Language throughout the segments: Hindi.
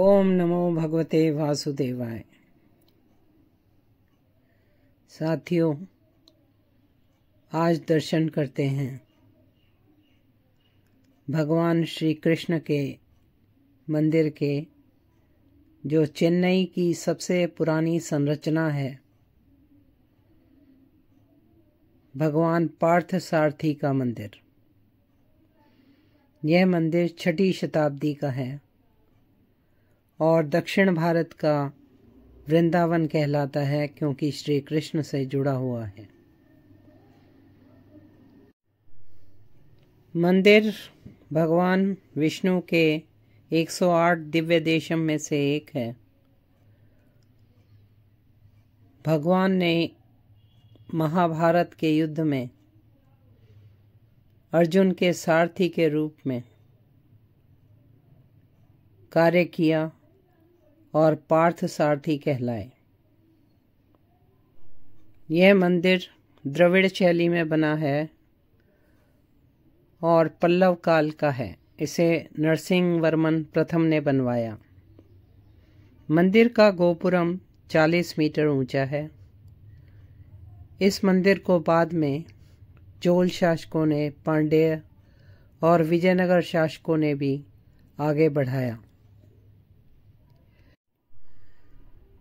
ओम नमो भगवते वासुदेवाय साथियों आज दर्शन करते हैं भगवान श्री कृष्ण के मंदिर के जो चेन्नई की सबसे पुरानी संरचना है भगवान पार्थ सारथी का मंदिर यह मंदिर छठी शताब्दी का है और दक्षिण भारत का वृंदावन कहलाता है क्योंकि श्री कृष्ण से जुड़ा हुआ है मंदिर भगवान विष्णु के 108 दिव्य देशम में से एक है भगवान ने महाभारत के युद्ध में अर्जुन के सारथी के रूप में कार्य किया और पार्थ सारथी कहलाए यह मंदिर द्रविड़ शैली में बना है और पल्लव काल का है इसे नरसिंह वर्मन प्रथम ने बनवाया मंदिर का गोपुरम 40 मीटर ऊंचा है इस मंदिर को बाद में चोल शासकों ने पांडेय और विजयनगर शासकों ने भी आगे बढ़ाया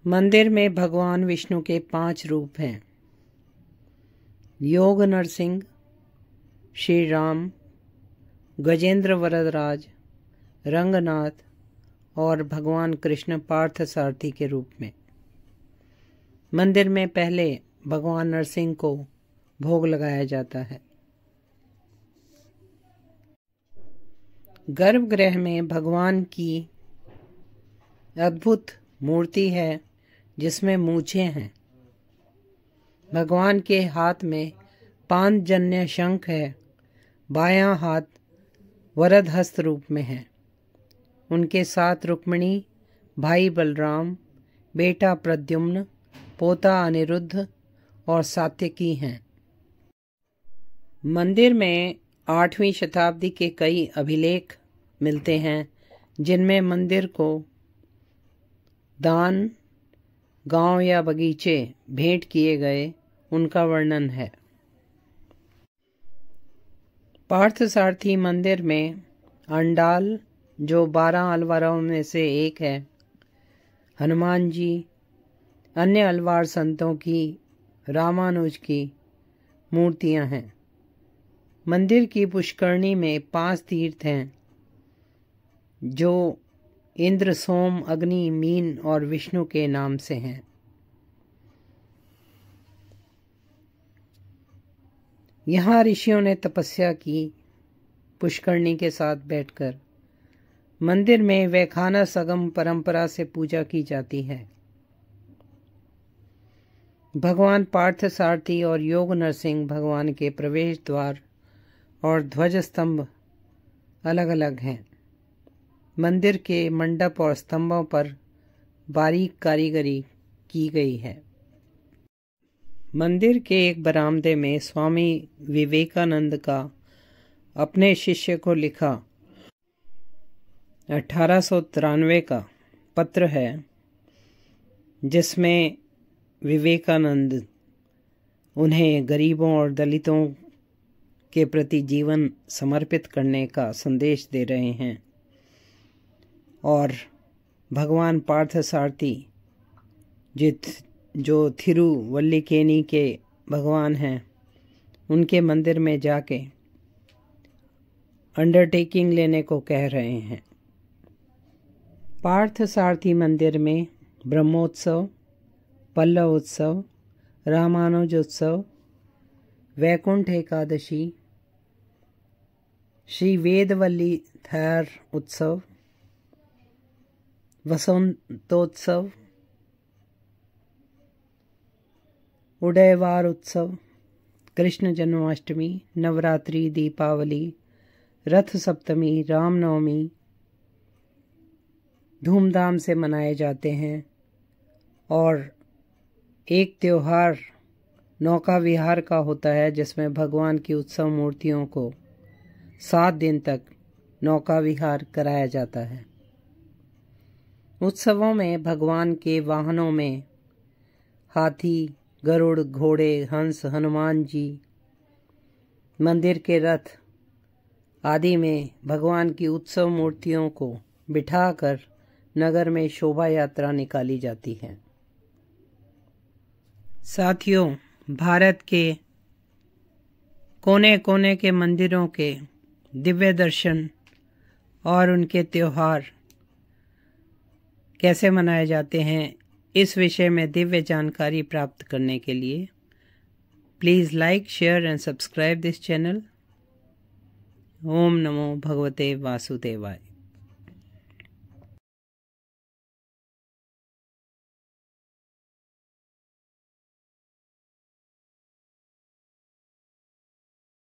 मंदिर में भगवान विष्णु के पांच रूप हैं योग नरसिंह श्री राम गजेंद्र वरदराज रंगनाथ और भगवान कृष्ण पार्थ सारथी के रूप में मंदिर में पहले भगवान नरसिंह को भोग लगाया जाता है गर्भगृह में भगवान की अद्भुत मूर्ति है जिसमें मूछे हैं भगवान के हाथ में पान जन्य शंख है बायां हाथ वरद हस्त रूप में है उनके साथ रुक्मणी भाई बलराम बेटा प्रद्युम्न पोता अनिरुद्ध और सात्यकी हैं मंदिर में आठवीं शताब्दी के कई अभिलेख मिलते हैं जिनमें मंदिर को दान गांव या बगीचे भेंट किए गए उनका वर्णन है पार्थ सारथी मंदिर में अंडाल जो बारह अलवारों में से एक है हनुमान जी अन्य अलवार संतों की रामानुज की मूर्तियां हैं मंदिर की पुष्करणी में पांच तीर्थ हैं जो इंद्र सोम अग्नि मीन और विष्णु के नाम से हैं यहाँ ऋषियों ने तपस्या की पुष्करणी के साथ बैठकर मंदिर में वैखाना सगम परंपरा से पूजा की जाती है भगवान पार्थ सारथी और योग नरसिंह भगवान के प्रवेश द्वार और ध्वज स्तंभ अलग अलग हैं मंदिर के मंडप और स्तंभों पर बारीक कारीगरी की गई है मंदिर के एक बरामदे में स्वामी विवेकानंद का अपने शिष्य को लिखा अठारह का पत्र है जिसमें विवेकानंद उन्हें गरीबों और दलितों के प्रति जीवन समर्पित करने का संदेश दे रहे हैं और भगवान पार्थ सारथी जित जो थिरुवल्लिकेनी के भगवान हैं उनके मंदिर में जाके अंडरटेकिंग लेने को कह रहे हैं पार्थ सारथी मंदिर में ब्रह्मोत्सव पल्लव उत्सव रामानुजोत्सव वैकुंठ एकादशी श्री वेदवल्ली थैर उत्सव वसंतोत्सव उदयवार उत्सव कृष्ण जन्माष्टमी नवरात्रि दीपावली रथ सप्तमी रामनवमी धूमधाम से मनाए जाते हैं और एक त्यौहार नौका विहार का होता है जिसमें भगवान की उत्सव मूर्तियों को सात दिन तक नौका विहार कराया जाता है उत्सवों में भगवान के वाहनों में हाथी गरुड़ घोड़े हंस हनुमान जी मंदिर के रथ आदि में भगवान की उत्सव मूर्तियों को बिठाकर नगर में शोभा यात्रा निकाली जाती है साथियों भारत के कोने कोने के मंदिरों के दिव्य दर्शन और उनके त्यौहार कैसे मनाए जाते हैं इस विषय में दिव्य जानकारी प्राप्त करने के लिए please like share and subscribe this channel ओम नमो भगवते वासुदेवाय